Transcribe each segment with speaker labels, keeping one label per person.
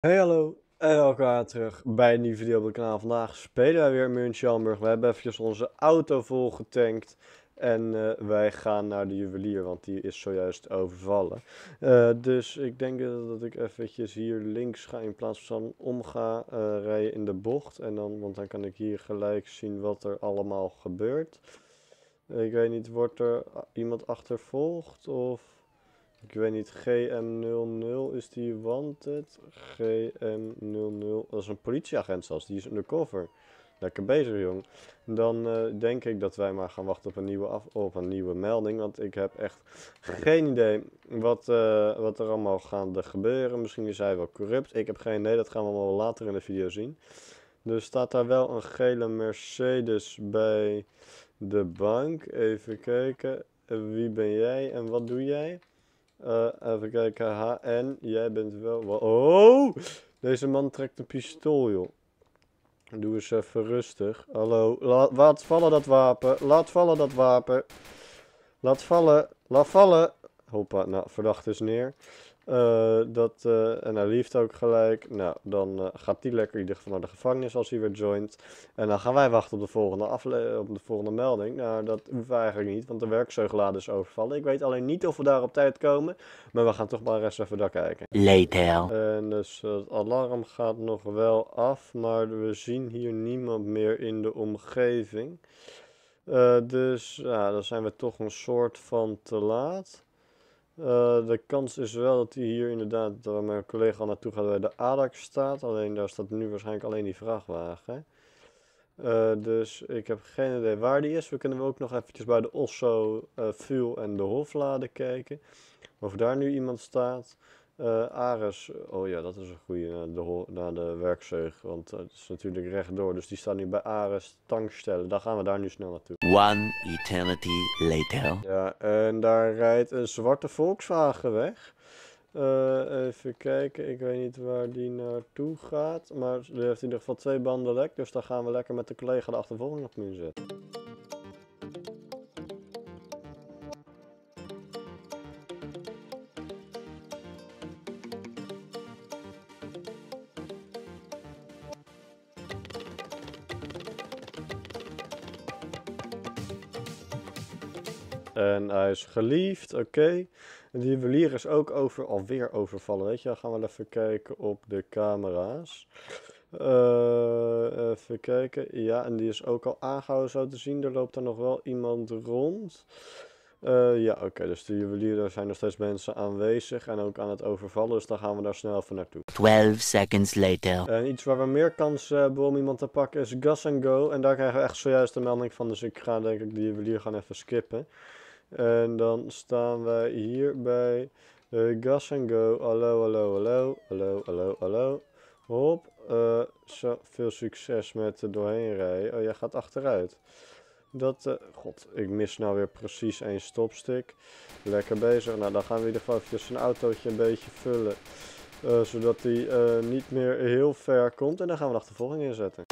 Speaker 1: Hey hallo en welkom terug bij een nieuwe video op het kanaal. Vandaag spelen wij weer Hamburg. We hebben eventjes onze auto vol getankt. En eh, wij gaan naar de juwelier, want die is zojuist overvallen. Eh, dus ik denk dat ik eventjes hier links ga in plaats van omga uh, eh, rijden in de bocht. En dan, want dan kan ik hier gelijk zien wat er allemaal gebeurt. Ik weet niet, wordt er ah, iemand achtervolgd of... Ik weet niet, GM00 is die wanted. GM00, dat is een politieagent zelfs, die is undercover. Lekker bezig, jong. Dan eh, denk ik dat wij maar gaan wachten op een nieuwe, af op een nieuwe melding. Want ik heb echt geen idee wat, eh, wat er allemaal gaat gebeuren. Misschien is hij wel corrupt. Ik heb geen idee. Dat gaan we allemaal later in de video zien. Er dus staat daar wel een gele Mercedes bij de bank. Even kijken. Wie ben jij en wat doe jij? Eh, even kijken. HN, jij bent wel... Oh! Deze man trekt een pistool, joh. Doe eens even rustig. Hallo. Laat, laat vallen dat wapen. Laat vallen dat wapen. Laat vallen. Laat vallen. Hoppa. Nou, verdacht is neer. Eh, dat, eh, en hij liefde ook gelijk. Nou, dan eh, gaat die lekker in ieder geval naar de gevangenis als hij weer joint. En dan gaan wij wachten op de volgende, afle op de volgende melding. Nou, dat hoeven we eigenlijk niet, want de werkzeugelaar is overvallen. Ik weet alleen niet of we daar op tijd komen. Maar we gaan toch maar eens even daar kijken. Later. En dus het alarm gaat nog wel af, maar we zien hier niemand meer in de omgeving. dus ja, dan zijn we toch een soort van te laat. Eh, de kans is wel dat hij hier inderdaad, waar mijn collega al naartoe gaat, bij de ADAC staat. Alleen daar staat nu waarschijnlijk alleen die vrachtwagen. Eh, dus ik heb geen idee waar die is. We kunnen ook nog eventjes bij de Osso, uh, en de Hoflade kijken. Of daar nu iemand staat. Uh, Ares, oh ja, dat is een goede eh, de, naar de werkzeug. Want eh, het is natuurlijk rechtdoor. Dus die staat nu bij Ares tankstellen. Daar gaan we daar nu snel naartoe. One eternity later. Ja, en daar rijdt een zwarte Volkswagen weg. even kijken, ik weet niet waar die naartoe gaat. Maar die heeft in ieder geval twee banden lek. Dus daar gaan we lekker met de collega de achtervolging op nu zetten. En hij is geliefd, oké. Okay. En die juwelier is ook over, alweer overvallen. Weet je, dan gaan we even kijken op de camera's. Uh, even kijken. Ja, en die is ook al aangehouden zo te zien. Er loopt er nog wel iemand rond. Eh, ja, oké. Dus de juweliers zijn nog steeds mensen aanwezig en ook aan het overvallen. Dus dan gaan we daar snel even naartoe. 12 seconds later. En iets waar we meer kans hebben om iemand te pakken is Gas and Go. En daar krijgen we echt zojuist de melding van. Dus ik ga denk ik de juwelier gaan even skippen. En dan staan wij hier bij gas and go. Hallo, hallo, hallo. Hallo, hallo, hallo. Hop. Eh, veel succes met doorheen rijden. Oh, jij gaat achteruit. Dat, eh, god, ik mis nou weer precies één stopstick. Lekker bezig. Nou, dan gaan we in ieder geval eventjes zijn autootje een beetje vullen. Eh, zodat hij niet meer heel ver komt. En dan gaan we de achtervolging inzetten.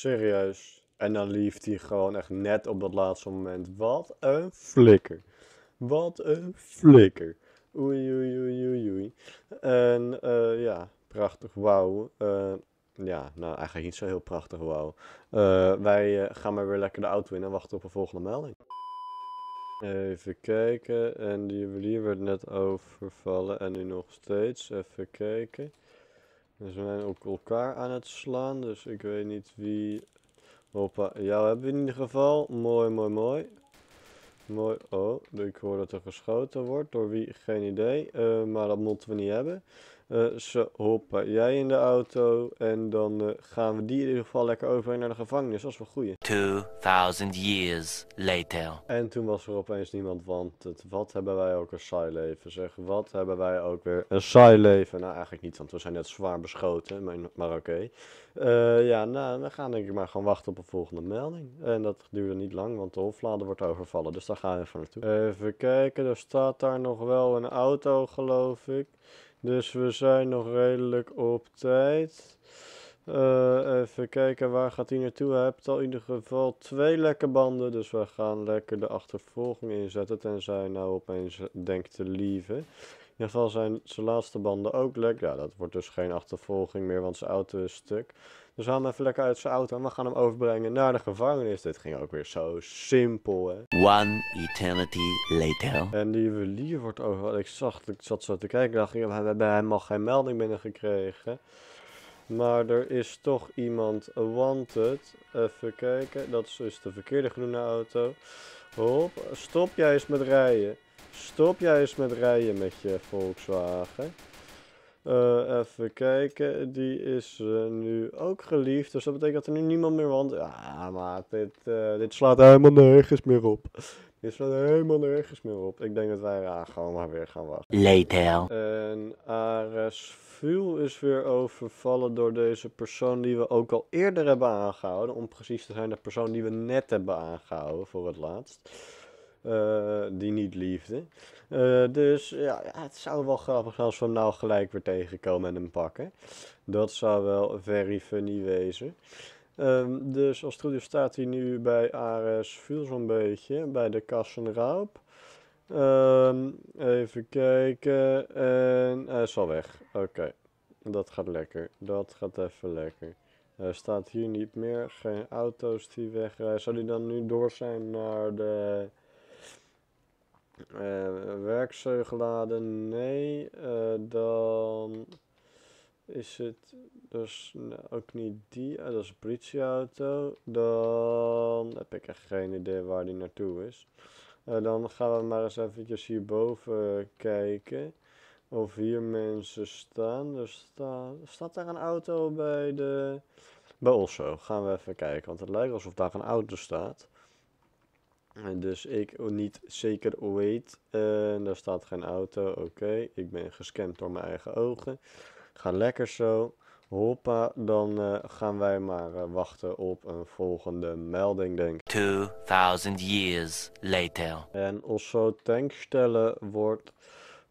Speaker 1: Serieus. En dan lief hij gewoon echt net op dat laatste moment. Wat een flikker. Wat een flikker. Oei, oei, oei, oei, oei. En eh, ja, prachtig, wauw. Eh, ja, nou eigenlijk niet zo heel prachtig, wauw. Eh, wij gaan maar weer lekker de auto in en wachten op een volgende melding. Even kijken. En die juwelier werd net overvallen en nu nog steeds. Even kijken. We zijn ook elkaar aan het slaan, dus ik weet niet wie... Hoppa, jou hebben we in ieder geval. Mooi, mooi, mooi. Mooi, oh, ik hoor dat er geschoten wordt. Door wie, geen idee. Eh, maar dat moeten we niet hebben. Uh, eh, ze hoppen jij in de auto en dan eh, gaan we die in ieder geval lekker over naar de gevangenis als we groeien. 2000 years later. En toen was er opeens niemand, want het, wat hebben wij ook een saai leven? Zeg, wat hebben wij ook weer een saai leven? Nou, eigenlijk niet, want we zijn net zwaar beschoten, maar, maar oké. Eh, ja, nou, we gaan denk ik maar gewoon wachten op een volgende melding. En dat duurde niet lang, want de hoflade wordt overvallen, dus daar gaan we even naartoe. Even kijken, er staat daar nog wel een auto, geloof ik. Dus we zijn nog redelijk op tijd. Eh, even kijken, waar gaat hij naartoe? Hij heeft al in ieder geval twee lekke banden. Dus we gaan lekker de achtervolging inzetten. Tenzij hij nou opeens denkt te lieven ieder geval zijn zijn laatste banden ook lek. Ja, dat wordt dus geen achtervolging meer, want zijn auto is stuk. Dus we halen hem even lekker uit zijn auto en we gaan hem overbrengen naar de gevangenis. Dit ging ook weer zo simpel, hè. One eternity later. En die juwelier wordt over Ik zag, ik zat zo te kijken, dacht ik, we hebben helemaal geen melding binnengekregen. Maar er is toch iemand wanted. Even kijken, dat is dus de verkeerde groene auto. Hop, stop jij eens met rijden. Stop jij eens met rijden met je Volkswagen. Eh, even kijken, die is eh, nu ook geliefd. Dus dat betekent dat er nu niemand meer want. Ja, maar dit, eh, dit slaat helemaal nergens meer op. Dit slaat helemaal nergens meer op. Ik denk dat wij eraan gewoon maar weer gaan wachten. Later. En Ares Vuel is weer overvallen door deze persoon die we ook al eerder hebben aangehouden. Om precies te zijn, de persoon die we net hebben aangehouden voor het laatst. Eh, die niet liefde. Eh, dus ja, het zou wel grappig zijn als we hem nou gelijk weer tegenkomen en hem pakken. Dat zou wel very funny wezen. Ehm, dus als het goed is staat hij nu bij Ares Vuur zo'n beetje, bij de Kassenraap. Um, ehm, even kijken, en hij is al weg. Oké, dat gaat lekker, dat gaat even lekker. Hij staat hier niet meer, geen auto's die wegrijden. Zou die dan nu door zijn naar de uh, nee. Eh, dan is het dus nou, ook niet die. Eh, dat is een politieauto. Dan heb ik echt geen idee waar die naartoe is. dan gaan we maar eens eventjes hierboven kijken. Of hier mensen staan. Er sta, staat daar een auto bij de... Bij Osso. Gaan we even kijken. Want het lijkt alsof daar een auto staat dus ik niet zeker weet. Uh, daar staat geen auto. Oké, ik ben gescamd door mijn eigen ogen. Ga lekker zo. Hoppa, dan eh, gaan wij maar eh, wachten op een volgende melding, denk ik. 2000 years later. En als zo tankstellen wordt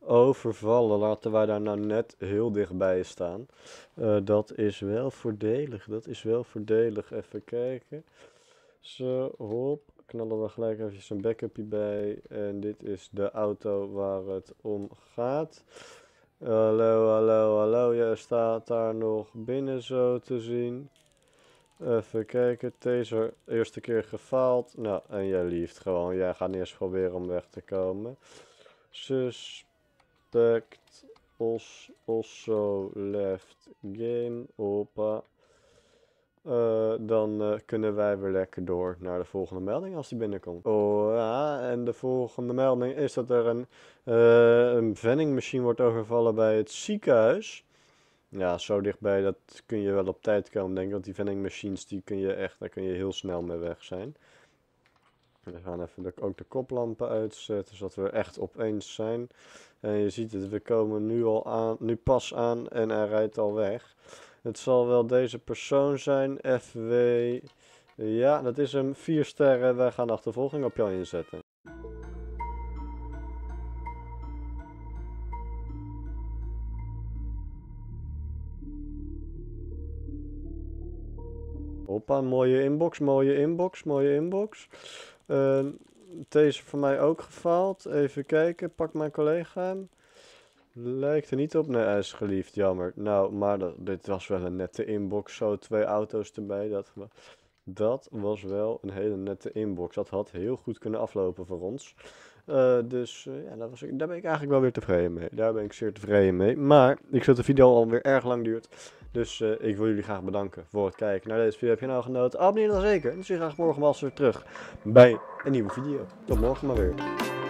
Speaker 1: overvallen. Laten wij daar nou net heel dichtbij staan. Eh, dat is wel voordelig. Dat is wel voordelig. Even kijken. Zo, hop knallen we gelijk even een backupje bij. En dit is de auto waar het om gaat. Hallo, hallo, hallo. Jij staat daar nog binnen zo te zien. Even kijken. Taser, eerste keer gefaald. Nou, en jij lieft gewoon. Jij gaat eerst proberen om weg te komen. Suspect also left game. Hoppa dan eh, kunnen wij weer lekker door naar de volgende melding als die binnenkomt. Oh ja, en de volgende melding is dat er een, uh, een vendingmachine wordt overvallen bij het ziekenhuis. Ja, zo dichtbij, dat kun je wel op tijd komen ik. Want die vendingmachines, die kun je echt, daar kun je heel snel mee weg zijn. We gaan even ook de koplampen uitzetten, zodat we echt opeens zijn. En je ziet het, we komen nu al aan, nu pas aan en hij rijdt al weg. Het zal wel deze persoon zijn. FW. Ja, dat is hem. Vier sterren. Wij gaan de achtervolging op jou inzetten. Hoppa, mooie inbox, mooie inbox, mooie inbox. Uh, deze voor mij ook gefaald. Even kijken, pak mijn collega. Lijkt er niet op naar is geliefd, jammer. Nou, maar dit was wel een nette inbox. Zo twee auto's erbij. Dat, dat was wel een hele nette inbox. Dat had heel goed kunnen aflopen voor ons. Eh, dus eh, ja, daar, was ik, daar ben ik eigenlijk wel weer tevreden mee. Daar ben ik zeer tevreden mee. Maar ik zet de video alweer erg lang duurt. Dus eh, ik wil jullie graag bedanken voor het kijken naar deze video. Heb je nou genoten? Abonneer dan zeker. En zie je graag morgen wel weer terug bij een nieuwe video. Tot morgen maar weer.